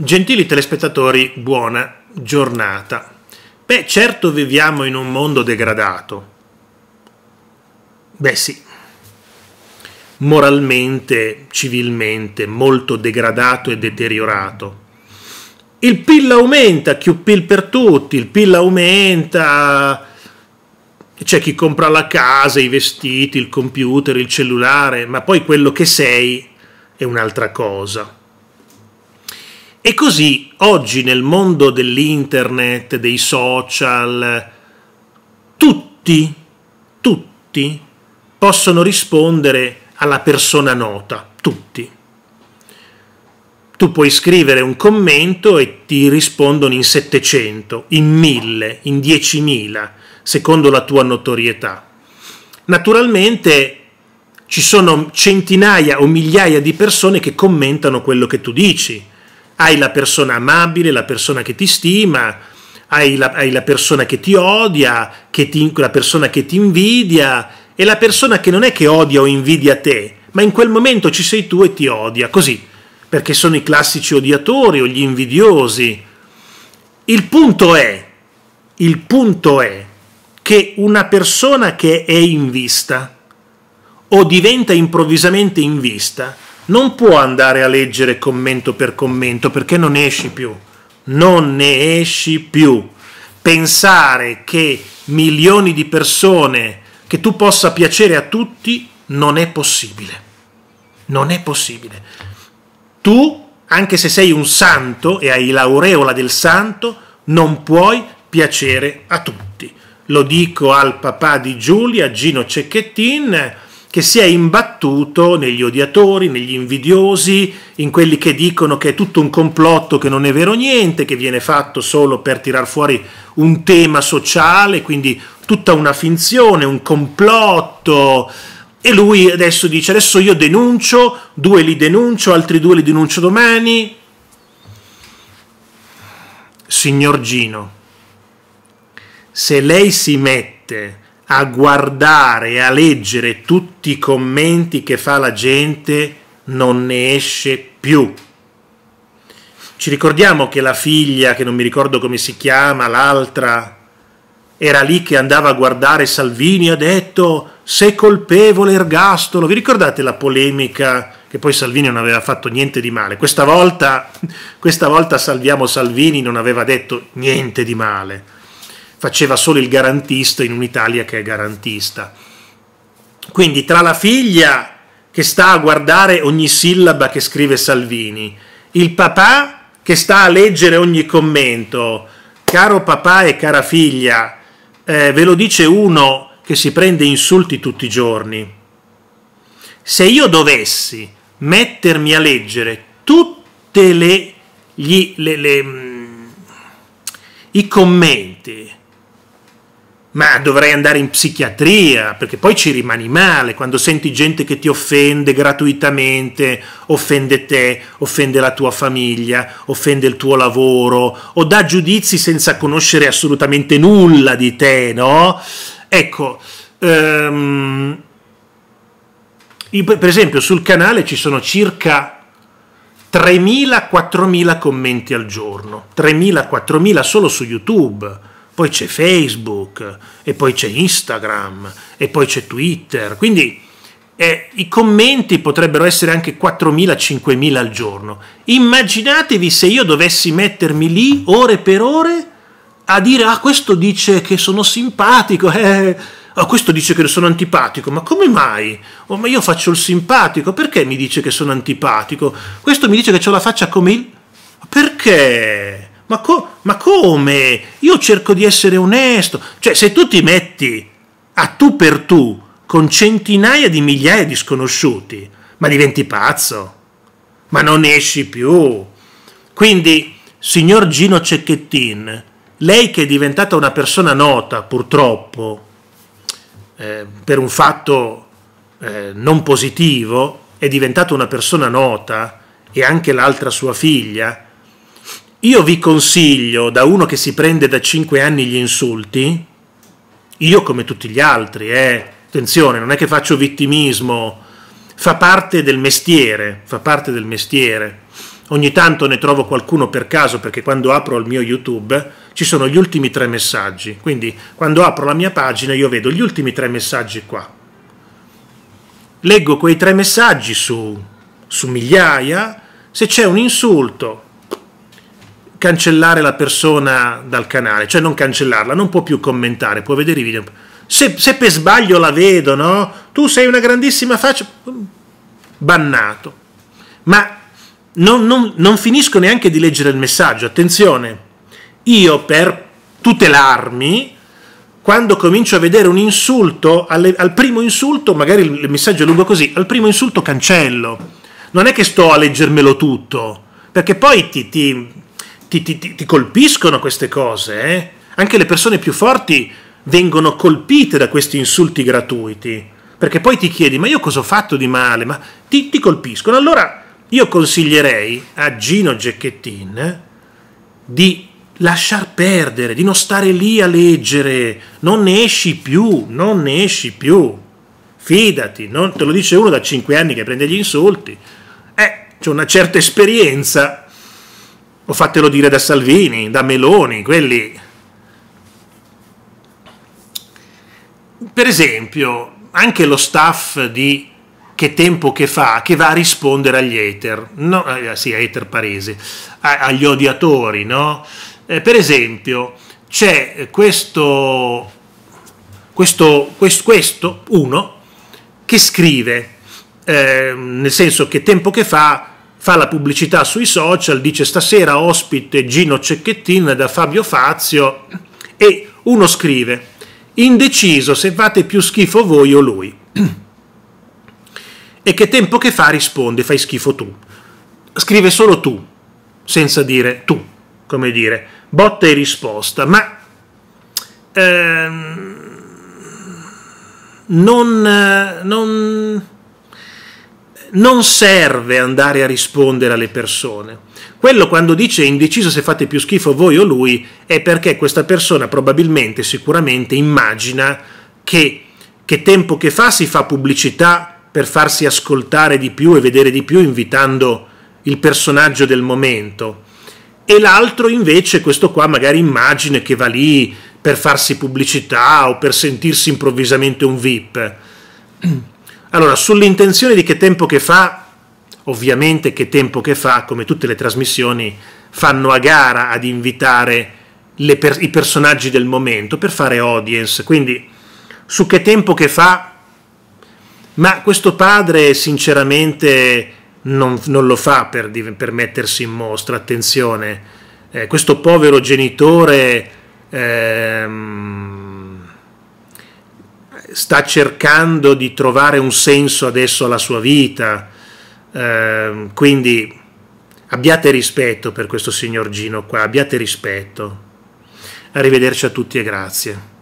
Gentili telespettatori, buona giornata. Beh, certo viviamo in un mondo degradato. Beh sì, moralmente, civilmente, molto degradato e deteriorato. Il PIL aumenta, più PIL per tutti, il PIL aumenta, c'è chi compra la casa, i vestiti, il computer, il cellulare, ma poi quello che sei è un'altra cosa. E così oggi nel mondo dell'internet, dei social, tutti, tutti possono rispondere alla persona nota, tutti. Tu puoi scrivere un commento e ti rispondono in 700, in 1000, in 10.000, secondo la tua notorietà. Naturalmente ci sono centinaia o migliaia di persone che commentano quello che tu dici hai la persona amabile, la persona che ti stima, hai la, hai la persona che ti odia, che ti, la persona che ti invidia e la persona che non è che odia o invidia te, ma in quel momento ci sei tu e ti odia, così, perché sono i classici odiatori o gli invidiosi. Il punto è, il punto è che una persona che è in vista o diventa improvvisamente in vista non può andare a leggere commento per commento perché non ne esci più. Non ne esci più. Pensare che milioni di persone, che tu possa piacere a tutti, non è possibile. Non è possibile. Tu, anche se sei un santo e hai l'aureola del santo, non puoi piacere a tutti. Lo dico al papà di Giulia, Gino Cecchettin, che si è imbattuto battuto negli odiatori, negli invidiosi, in quelli che dicono che è tutto un complotto, che non è vero niente, che viene fatto solo per tirar fuori un tema sociale, quindi tutta una finzione, un complotto. E lui adesso dice, adesso io denuncio, due li denuncio, altri due li denuncio domani. Signor Gino, se lei si mette a guardare e a leggere tutti i commenti che fa la gente non ne esce più. Ci ricordiamo che la figlia, che non mi ricordo come si chiama, l'altra, era lì che andava a guardare Salvini e ha detto se colpevole ergastolo. Vi ricordate la polemica che poi Salvini non aveva fatto niente di male? Questa volta, questa volta Salviamo Salvini non aveva detto niente di male faceva solo il garantista in un'Italia che è garantista. Quindi tra la figlia che sta a guardare ogni sillaba che scrive Salvini, il papà che sta a leggere ogni commento, caro papà e cara figlia, eh, ve lo dice uno che si prende insulti tutti i giorni. Se io dovessi mettermi a leggere tutte le, gli, le, le mm, i commenti ma dovrei andare in psichiatria perché poi ci rimani male quando senti gente che ti offende gratuitamente, offende te, offende la tua famiglia, offende il tuo lavoro o dà giudizi senza conoscere assolutamente nulla di te, no? Ecco, um, per esempio sul canale ci sono circa 3.000-4.000 commenti al giorno, 3.000-4.000 solo su YouTube poi c'è Facebook, e poi c'è Instagram, e poi c'è Twitter, quindi eh, i commenti potrebbero essere anche 4.000-5.000 al giorno. Immaginatevi se io dovessi mettermi lì ore per ore a dire ah questo dice che sono simpatico, eh, ah, questo dice che sono antipatico, ma come mai? Oh, ma io faccio il simpatico, perché mi dice che sono antipatico? Questo mi dice che ho la faccia come il... Perché? Ma, co- ma come? Io cerco di essere onesto. Cioè, se tu ti metti a tu per tu con centinaia di migliaia di sconosciuti, ma diventi pazzo, ma non esci più. Quindi, signor Gino Cecchettin, lei che è diventata una persona nota, purtroppo, eh, per un fatto eh, non positivo, è diventata una persona nota e anche l'altra sua figlia, io vi consiglio, da uno che si prende da 5 anni gli insulti, io come tutti gli altri, eh, attenzione, non è che faccio vittimismo, fa parte del mestiere, fa parte del mestiere. Ogni tanto ne trovo qualcuno per caso perché quando apro il mio YouTube ci sono gli ultimi tre messaggi, quindi quando apro la mia pagina io vedo gli ultimi tre messaggi qua. Leggo quei tre messaggi su, su migliaia, se c'è un insulto cancellare la persona dal canale, cioè non cancellarla, non può più commentare, può vedere i video. Se, se per sbaglio la vedo, no? Tu sei una grandissima faccia, bannato. Ma non, non, non finisco neanche di leggere il messaggio, attenzione, io per tutelarmi, quando comincio a vedere un insulto, alle, al primo insulto, magari il, il messaggio è lungo così, al primo insulto cancello. Non è che sto a leggermelo tutto, perché poi ti, ti ti, ti, ti colpiscono queste cose, eh? anche le persone più forti vengono colpite da questi insulti gratuiti, perché poi ti chiedi ma io cosa ho fatto di male, ma ti, ti colpiscono. Allora io consiglierei a Gino Gecchettin eh, di lasciar perdere, di non stare lì a leggere, non ne esci più, non ne esci più. Fidati, non, te lo dice uno da 5 anni che prende gli insulti. Eh, c'è una certa esperienza o fatelo dire da Salvini, da Meloni, quelli... Per esempio, anche lo staff di Che Tempo Che Fa, che va a rispondere agli hater, no, eh, eh sì, hater parese, a, agli odiatori, no? Eh, per esempio, c'è questo, questo, questo, questo, uno, che scrive, eh, nel senso che Tempo Che Fa fa la pubblicità sui social, dice stasera ospite Gino Cecchettin da Fabio Fazio e uno scrive indeciso se fate più schifo voi o lui. E che tempo che fa risponde fai schifo tu. Scrive solo tu, senza dire tu, come dire, botta e risposta, ma ehm, non, non non serve andare a rispondere alle persone. Quello quando dice indeciso se fate più schifo voi o lui è perché questa persona probabilmente, sicuramente immagina che, che tempo che fa si fa pubblicità per farsi ascoltare di più e vedere di più invitando il personaggio del momento. E l'altro invece, questo qua magari immagina che va lì per farsi pubblicità o per sentirsi improvvisamente un VIP. Allora, sull'intenzione di che tempo che fa, ovviamente che tempo che fa, come tutte le trasmissioni, fanno a gara ad invitare per, i personaggi del momento per fare audience. Quindi, su che tempo che fa, ma questo padre sinceramente non, non lo fa per, per, mettersi in mostra, attenzione, eh, questo povero genitore... Ehm, sta cercando di trovare un senso adesso alla sua vita, eh, quindi abbiate rispetto per questo signor Gino qua, abbiate rispetto. Arrivederci a tutti e grazie.